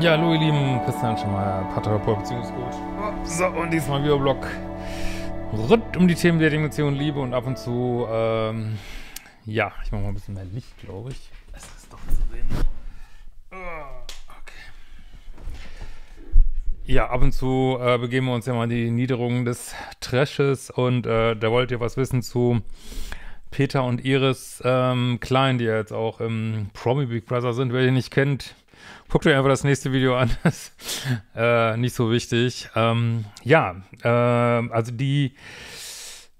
Ja, hallo ihr Lieben, Christian schon mal Paartherapeut, Beziehungscoach. So, und diesmal wieder Blog rund um die Themen der Beziehung, Liebe und ab und zu, ähm, ja, ich mach mal ein bisschen mehr Licht, glaube ich. Es ist doch zu sehen. Ah, okay. Ja, ab und zu äh, begeben wir uns ja mal in die Niederungen des Trashes und äh, da wollt ihr was wissen zu Peter und Iris ähm, Klein, die ja jetzt auch im Promi Big Brother sind. Wer ihr nicht kennt, Guckt euch einfach das nächste Video an. Das ist äh, nicht so wichtig. Ähm, ja, äh, also die,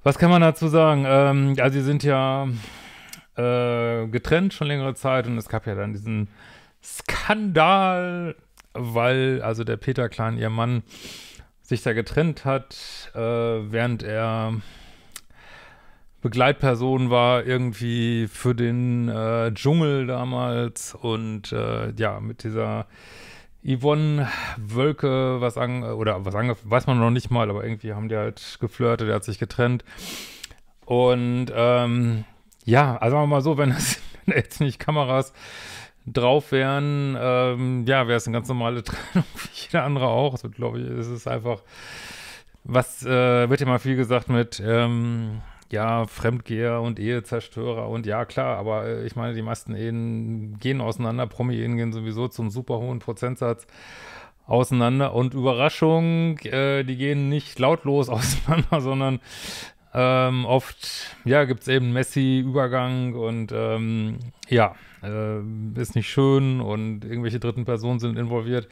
was kann man dazu sagen? Ähm, also sie sind ja äh, getrennt schon längere Zeit und es gab ja dann diesen Skandal, weil also der Peter Klein, ihr Mann, sich da getrennt hat, äh, während er Begleitperson war irgendwie für den äh, Dschungel damals und äh, ja, mit dieser Yvonne Wölke, was an, oder was ange, weiß man noch nicht mal, aber irgendwie haben die halt geflirtet, der hat sich getrennt. Und ähm, ja, also sagen wir mal so, wenn das jetzt nicht Kameras drauf wären, ähm, ja, wäre es eine ganz normale Trennung wie jeder andere auch. Also, glaube ich, es ist einfach, was äh, wird ja mal viel gesagt mit, ähm, ja, Fremdgeher und Ehezerstörer und ja, klar, aber äh, ich meine, die meisten Ehen gehen auseinander, Promi-Ehen gehen sowieso zum super hohen Prozentsatz auseinander und Überraschung, äh, die gehen nicht lautlos auseinander, sondern ähm, oft, ja, gibt es eben Messi-Übergang und ähm, ja, äh, ist nicht schön und irgendwelche dritten Personen sind involviert.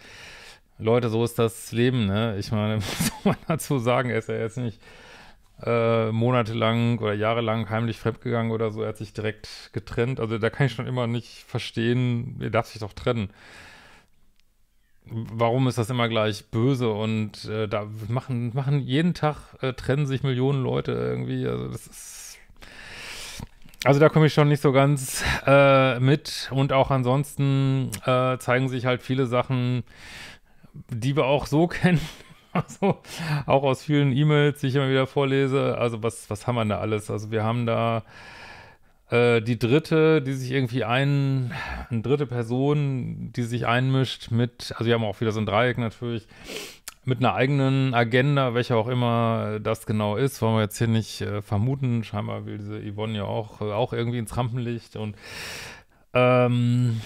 Leute, so ist das Leben, ne? Ich meine, was man dazu sagen? Er ist ja jetzt nicht äh, monatelang oder jahrelang heimlich fremdgegangen oder so. Er hat sich direkt getrennt. Also da kann ich schon immer nicht verstehen, er darf sich doch trennen. Warum ist das immer gleich böse? Und äh, da machen, machen jeden Tag, äh, trennen sich Millionen Leute irgendwie. Also das ist. Also da komme ich schon nicht so ganz äh, mit. Und auch ansonsten äh, zeigen sich halt viele Sachen, die wir auch so kennen also auch aus vielen E-Mails, die ich immer wieder vorlese. Also was, was haben wir denn da alles? Also wir haben da äh, die dritte, die sich irgendwie ein, eine dritte Person, die sich einmischt mit, also wir haben auch wieder so ein Dreieck natürlich, mit einer eigenen Agenda, welche auch immer das genau ist, wollen wir jetzt hier nicht äh, vermuten. Scheinbar will diese Yvonne ja auch, äh, auch irgendwie ins Rampenlicht und ähm,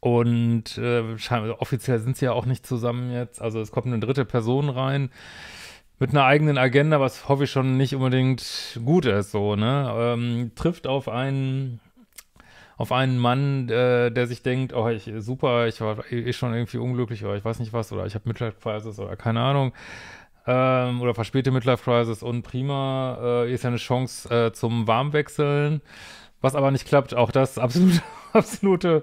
und äh, offiziell sind sie ja auch nicht zusammen jetzt. Also es kommt eine dritte Person rein mit einer eigenen Agenda, was hoffe ich schon nicht unbedingt gut ist, so, ne? Ähm, trifft auf einen auf einen Mann, äh, der sich denkt, oh, ich super, ich war eh schon irgendwie unglücklich oder ich weiß nicht was oder ich habe Midlife Crisis oder keine Ahnung ähm, oder verspätete Midlife Crisis und prima äh, ist ja eine Chance äh, zum Warmwechseln, was aber nicht klappt. Auch das absolut absolute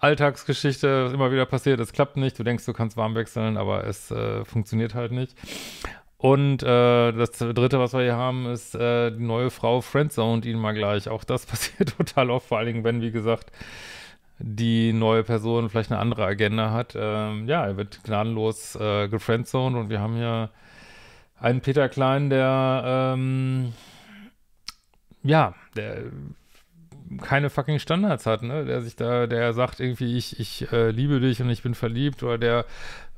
Alltagsgeschichte. Immer wieder passiert, es klappt nicht. Du denkst, du kannst warm wechseln, aber es äh, funktioniert halt nicht. Und äh, das dritte, was wir hier haben, ist äh, die neue Frau Friendzone ihn mal gleich. Auch das passiert total oft, vor allen Dingen, wenn, wie gesagt, die neue Person vielleicht eine andere Agenda hat. Ähm, ja, er wird gnadenlos äh, gefriendzoned und wir haben hier einen Peter Klein, der ähm, ja, der keine fucking Standards hat, ne? Der sich da, der sagt irgendwie, ich, ich äh, liebe dich und ich bin verliebt oder der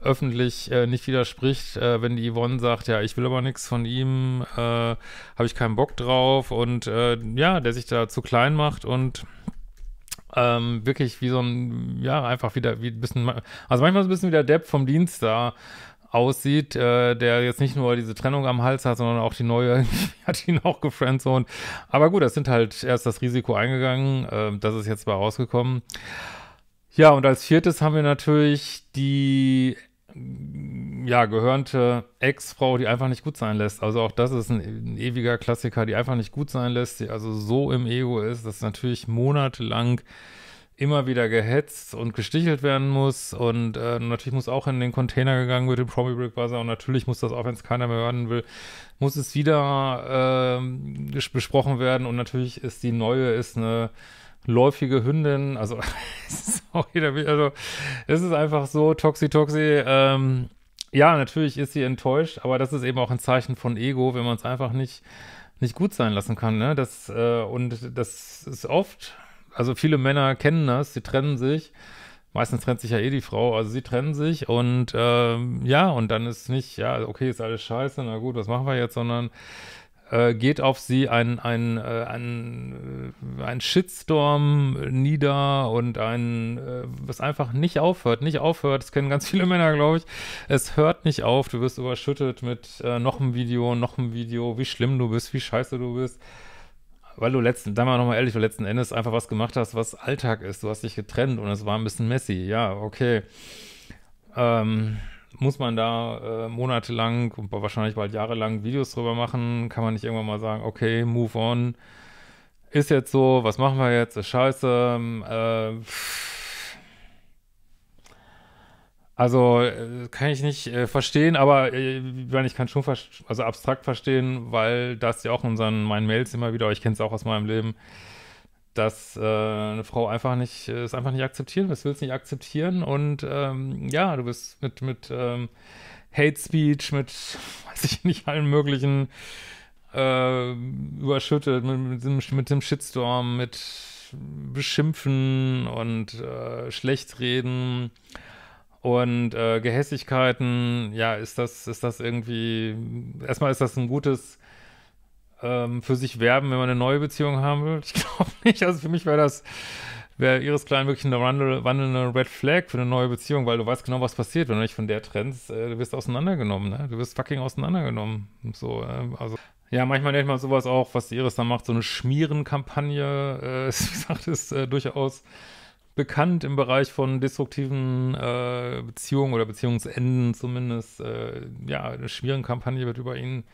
öffentlich äh, nicht widerspricht, äh, wenn die Yvonne sagt, ja, ich will aber nichts von ihm, äh, habe ich keinen Bock drauf und äh, ja, der sich da zu klein macht und ähm, wirklich wie so ein, ja, einfach wieder wie ein bisschen, also manchmal so ein bisschen wie der Depp vom Dienst da aussieht, äh, der jetzt nicht nur diese Trennung am Hals hat, sondern auch die neue hat ihn auch gefriendzoned. Aber gut, das sind halt erst das Risiko eingegangen. Äh, das ist jetzt mal rausgekommen. Ja, und als viertes haben wir natürlich die ja, gehörnte Ex-Frau, die einfach nicht gut sein lässt. Also auch das ist ein, ein ewiger Klassiker, die einfach nicht gut sein lässt, die also so im Ego ist, dass natürlich monatelang äh, immer wieder gehetzt und gestichelt werden muss. Und äh, natürlich muss auch in den Container gegangen wird, im Promi Brick Buzzer. Und natürlich muss das auch, wenn es keiner mehr hören will, muss es wieder äh, besprochen werden. Und natürlich ist die neue, ist eine läufige Hündin. Also, es wieder, also, es ist einfach so, Toxi Toxi. Ähm, ja, natürlich ist sie enttäuscht, aber das ist eben auch ein Zeichen von Ego, wenn man es einfach nicht, nicht gut sein lassen kann. Ne? Das, äh, und das ist oft also viele Männer kennen das, sie trennen sich. Meistens trennt sich ja eh die Frau, also sie trennen sich und ähm, ja, und dann ist nicht, ja, okay, ist alles scheiße, na gut, was machen wir jetzt, sondern äh, geht auf sie ein, ein, äh, ein, äh, ein Shitstorm nieder und ein, äh, was einfach nicht aufhört, nicht aufhört. Das kennen ganz viele Männer, glaube ich. Es hört nicht auf, du wirst überschüttet mit äh, noch einem Video, noch einem Video, wie schlimm du bist, wie scheiße du bist weil du letzten, da mal nochmal ehrlich, weil letzten Endes einfach was gemacht hast, was Alltag ist. Du hast dich getrennt und es war ein bisschen messy. Ja, okay. Ähm, muss man da äh, monatelang und wahrscheinlich bald jahrelang Videos drüber machen? Kann man nicht irgendwann mal sagen, okay, move on. Ist jetzt so, was machen wir jetzt? Ist scheiße. Ähm, äh, pff also äh, kann ich nicht äh, verstehen, aber äh, ich kann schon also abstrakt verstehen, weil das ja auch in unseren, meinen Mails immer wieder, ich kenne es auch aus meinem Leben, dass äh, eine Frau einfach nicht, äh, es einfach nicht akzeptieren will, will es nicht akzeptieren und ähm, ja, du bist mit, mit ähm, Hate Speech, mit, weiß ich nicht, allen möglichen äh, überschüttet, mit, mit, dem, mit dem Shitstorm, mit Beschimpfen und äh, Schlechtreden und äh, Gehässigkeiten, ja, ist das, ist das irgendwie, erstmal ist das ein gutes ähm, für sich werben, wenn man eine neue Beziehung haben will. Ich glaube nicht. Also für mich wäre das, wäre ihres Kleinen wirklich eine wandelnde Red Flag für eine neue Beziehung, weil du weißt genau, was passiert, wenn du nicht von der trennst. Äh, du wirst auseinandergenommen, ne? Du wirst fucking auseinandergenommen. So, äh, also. Ja, manchmal nennt man sowas auch, was Iris dann macht, so eine Schmierenkampagne, äh, wie gesagt, ist äh, durchaus bekannt im Bereich von destruktiven äh, Beziehungen oder Beziehungsenden zumindest. Äh, ja, eine schwierige Kampagne wird über ihn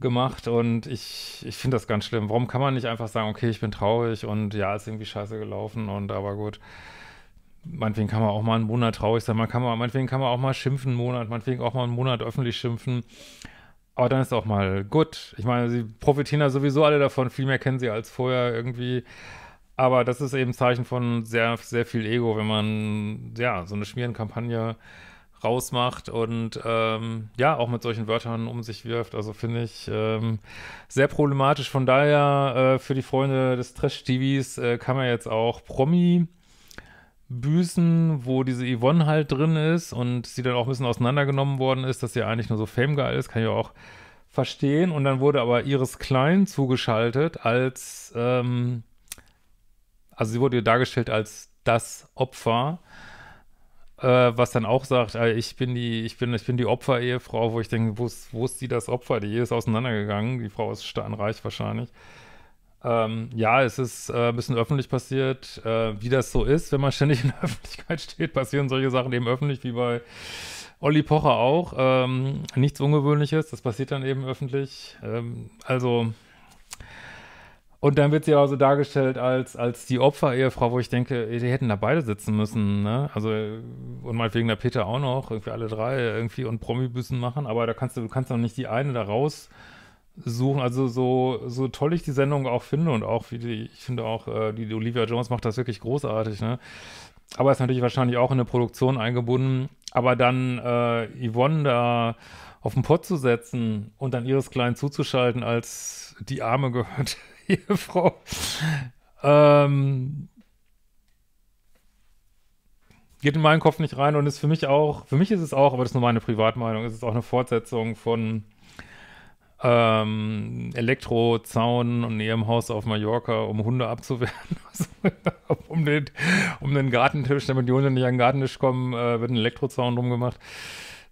gemacht und ich, ich finde das ganz schlimm. Warum kann man nicht einfach sagen, okay, ich bin traurig und ja, ist irgendwie scheiße gelaufen und aber gut. Meinetwegen kann man auch mal einen Monat traurig sein, man kann mal, meinetwegen kann man auch mal schimpfen einen Monat, meinetwegen auch mal einen Monat öffentlich schimpfen. Aber dann ist auch mal gut. Ich meine, sie profitieren ja sowieso alle davon, viel mehr kennen sie als vorher irgendwie. Aber das ist eben Zeichen von sehr, sehr viel Ego, wenn man ja so eine Schmierenkampagne rausmacht und ähm, ja, auch mit solchen Wörtern um sich wirft. Also finde ich ähm, sehr problematisch. Von daher, äh, für die Freunde des Trash-TVs äh, kann man jetzt auch Promi Büßen, wo diese Yvonne halt drin ist und sie dann auch ein bisschen auseinandergenommen worden ist, dass sie eigentlich nur so famegeil ist, kann ich auch verstehen. Und dann wurde aber Iris Klein zugeschaltet als ähm, also sie wurde dargestellt als das Opfer, äh, was dann auch sagt, äh, ich bin die, ich bin, ich bin die Opfer-Ehefrau, wo ich denke, wo ist, wo ist sie das Opfer? Die ist auseinandergegangen, die Frau ist steinreich wahrscheinlich. Ähm, ja, es ist äh, ein bisschen öffentlich passiert, äh, wie das so ist, wenn man ständig in der Öffentlichkeit steht, passieren solche Sachen eben öffentlich, wie bei Olli Pocher auch. Ähm, nichts Ungewöhnliches, das passiert dann eben öffentlich. Ähm, also und dann wird sie aber so dargestellt als, als die Opfer-Ehefrau, wo ich denke, die hätten da beide sitzen müssen, ne? Also, und meinetwegen der Peter auch noch, irgendwie alle drei irgendwie und Promibüssen machen, aber da kannst du, du kannst doch nicht die eine da raussuchen. Also, so, so toll ich die Sendung auch finde und auch, wie die, ich finde auch, die, äh, die Olivia Jones macht das wirklich großartig, ne? Aber ist natürlich wahrscheinlich auch in eine Produktion eingebunden. Aber dann äh, Yvonne da auf den Pott zu setzen und dann ihres Kleinen zuzuschalten, als die Arme gehört Ehefrau. Ähm, geht in meinen Kopf nicht rein und ist für mich auch, für mich ist es auch, aber das ist nur meine Privatmeinung, ist es auch eine Fortsetzung von ähm, Elektrozaun und ihrem Haus auf Mallorca, um Hunde abzuwehren. Also, um, den, um den Gartentisch, damit die Hunde nicht an den Gartentisch kommen, äh, wird ein Elektrozaun drum gemacht.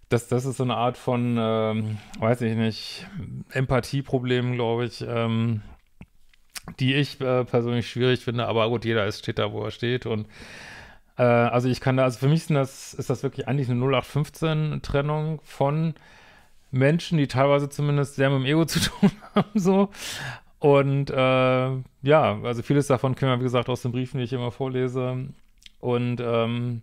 Das, das ist so eine Art von, ähm, weiß ich nicht, Empathieproblem, glaube ich. Ähm, die ich äh, persönlich schwierig finde, aber gut, jeder ist, steht da, wo er steht und äh, also ich kann da, also für mich sind das, ist das wirklich eigentlich eine 0815-Trennung von Menschen, die teilweise zumindest sehr mit dem Ego zu tun haben, so. Und äh, ja, also vieles davon können wir, wie gesagt, aus den Briefen, die ich immer vorlese. Und ähm,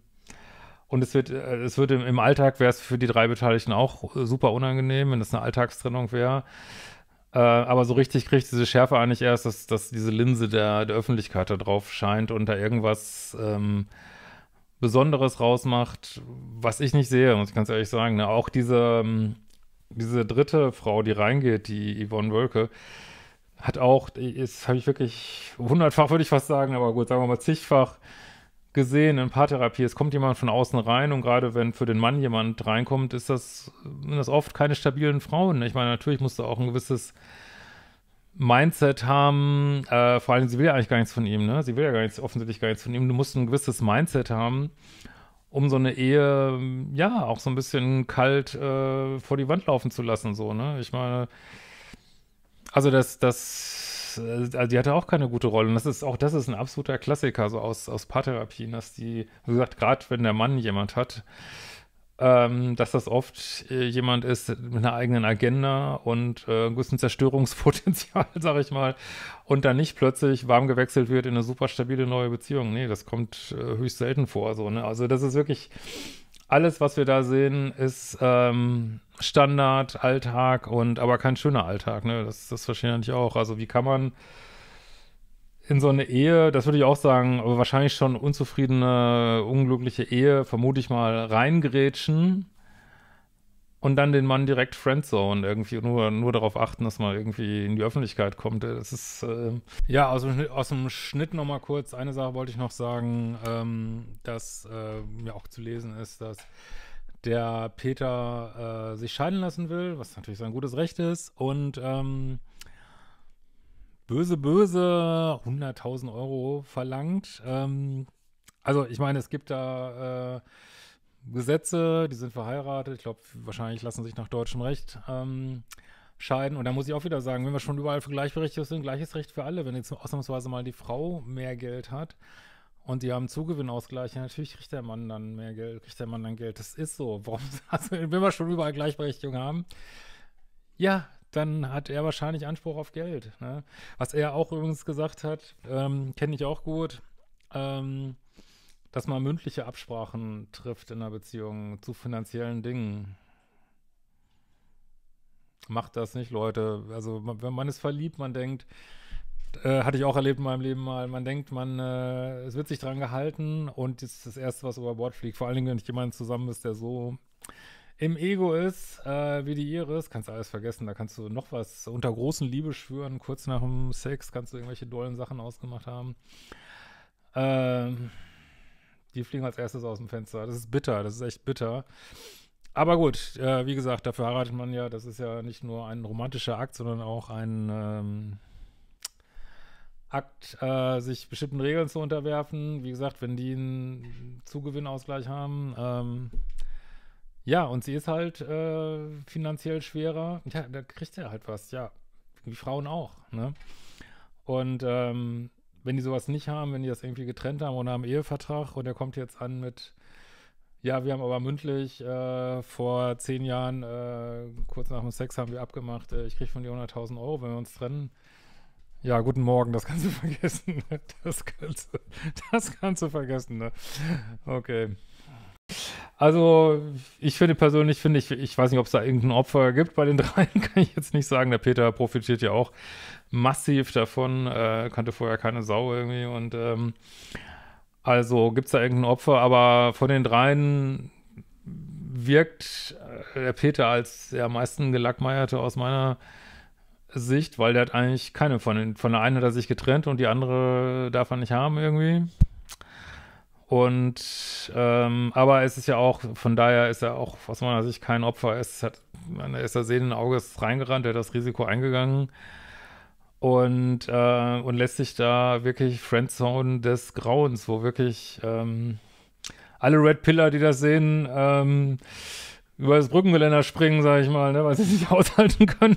und es wird, äh, es wird im, im Alltag wäre es für die drei Beteiligten auch super unangenehm, wenn das eine Alltagstrennung wäre. Äh, aber so richtig kriegt diese Schärfe eigentlich erst, dass, dass diese Linse der, der Öffentlichkeit da drauf scheint und da irgendwas ähm, Besonderes rausmacht, was ich nicht sehe, muss ich ganz ehrlich sagen. Ne? Auch diese, ähm, diese dritte Frau, die reingeht, die Yvonne Wölke, hat auch, das habe ich wirklich hundertfach, würde ich fast sagen, aber gut, sagen wir mal zigfach gesehen in Paartherapie. Es kommt jemand von außen rein und gerade wenn für den Mann jemand reinkommt, ist das, sind das oft keine stabilen Frauen. Ich meine, natürlich musst du auch ein gewisses Mindset haben. Äh, vor allem, sie will ja eigentlich gar nichts von ihm, ne? Sie will ja gar nichts, offensichtlich gar nichts von ihm. Du musst ein gewisses Mindset haben, um so eine Ehe, ja, auch so ein bisschen kalt äh, vor die Wand laufen zu lassen, so, ne? Ich meine, also das, das äh, also die hatte auch keine gute Rolle. Und das ist auch, das ist ein absoluter Klassiker, so aus, aus Paartherapien, dass die, wie gesagt, gerade wenn der Mann jemand hat, ähm, dass das oft äh, jemand ist mit einer eigenen Agenda und äh, einem gewissen Zerstörungspotenzial, sag ich mal, und dann nicht plötzlich warm gewechselt wird in eine super stabile neue Beziehung. Nee, das kommt äh, höchst selten vor. So, ne? Also das ist wirklich alles, was wir da sehen, ist ähm, Standard, Alltag und aber kein schöner Alltag, ne? Das, das verstehe ich auch. Also wie kann man in so eine Ehe, das würde ich auch sagen, aber wahrscheinlich schon unzufriedene, unglückliche Ehe, vermute ich mal, reingerätschen und dann den Mann direkt Friendzone irgendwie nur, nur darauf achten, dass man irgendwie in die Öffentlichkeit kommt. Das ist, äh, ja, aus dem, Schnitt, aus dem Schnitt nochmal kurz. Eine Sache wollte ich noch sagen, ähm, dass äh, mir auch zu lesen ist, dass der Peter äh, sich scheiden lassen will, was natürlich sein gutes Recht ist. Und ähm, böse, böse 100.000 Euro verlangt. Ähm, also ich meine, es gibt da... Äh, Gesetze, die sind verheiratet. Ich glaube, wahrscheinlich lassen sich nach deutschem Recht ähm, scheiden. Und da muss ich auch wieder sagen, wenn wir schon überall für gleichberechtigt sind, gleiches Recht für alle. Wenn jetzt ausnahmsweise mal die Frau mehr Geld hat und die haben Zugewinnausgleich, ja, natürlich kriegt der Mann dann mehr Geld, kriegt der Mann dann Geld. Das ist so. Warum, also, wenn wir schon überall Gleichberechtigung haben, ja, dann hat er wahrscheinlich Anspruch auf Geld. Ne? Was er auch übrigens gesagt hat, ähm, kenne ich auch gut. Ähm, dass man mündliche Absprachen trifft in einer Beziehung zu finanziellen Dingen. Macht das nicht, Leute. Also, wenn man ist verliebt, man denkt, äh, hatte ich auch erlebt in meinem Leben mal, man denkt, man, äh, es wird sich dran gehalten und das ist das Erste, was über Bord fliegt. Vor allen Dingen, wenn ich jemanden zusammen ist, der so im Ego ist, äh, wie die Iris, kannst du alles vergessen. Da kannst du noch was unter großen Liebe schwören. Kurz nach dem Sex kannst du irgendwelche dollen Sachen ausgemacht haben. Ähm die fliegen als erstes aus dem Fenster. Das ist bitter, das ist echt bitter. Aber gut, äh, wie gesagt, dafür heiratet man ja. Das ist ja nicht nur ein romantischer Akt, sondern auch ein ähm, Akt, äh, sich bestimmten Regeln zu unterwerfen. Wie gesagt, wenn die einen Zugewinnausgleich haben. Ähm, ja, und sie ist halt äh, finanziell schwerer. Ja, da kriegt er halt was, ja. Wie Frauen auch, ne? Und ähm, wenn die sowas nicht haben, wenn die das irgendwie getrennt haben und haben einen Ehevertrag und der kommt jetzt an mit, ja, wir haben aber mündlich äh, vor zehn Jahren, äh, kurz nach dem Sex haben wir abgemacht, äh, ich kriege von dir 100.000 Euro, wenn wir uns trennen. Ja, guten Morgen, das kannst du vergessen. Ne? Das kannst du, das kannst du vergessen. Ne? Okay. Also, ich finde persönlich, finde ich, ich weiß nicht, ob es da irgendein Opfer gibt bei den dreien, kann ich jetzt nicht sagen. Der Peter profitiert ja auch massiv davon, äh, kannte vorher keine Sau irgendwie und ähm, also gibt es da irgendein Opfer, aber von den dreien wirkt der äh, Peter als der am meisten gelackmeierte aus meiner Sicht, weil der hat eigentlich keine von den, von der einen hat er sich getrennt und die andere darf er nicht haben irgendwie. Und ähm, aber es ist ja auch, von daher ist er auch aus meiner Sicht kein Opfer. Es hat, man ist da sehenden Auges reingerannt, er hat das Risiko eingegangen und, äh, und lässt sich da wirklich Friendzone des Grauens, wo wirklich ähm, alle Red Pillar, die das sehen, ähm, über das Brückengeländer springen, sage ich mal, ne, weil sie sich aushalten können.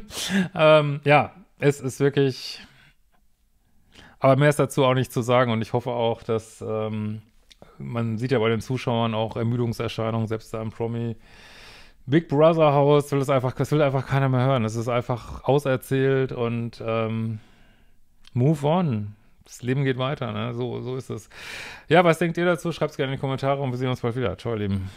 Ähm, ja, es ist wirklich. Aber mehr ist dazu auch nicht zu sagen und ich hoffe auch, dass ähm, man sieht ja bei den Zuschauern auch Ermüdungserscheinungen, selbst da im Promi. Big Brother Haus will es einfach, das will einfach keiner mehr hören. Es ist einfach auserzählt und ähm, move on. Das Leben geht weiter, ne? So, so ist es. Ja, was denkt ihr dazu? Schreibt es gerne in die Kommentare und wir sehen uns bald wieder. Ciao, ihr Lieben.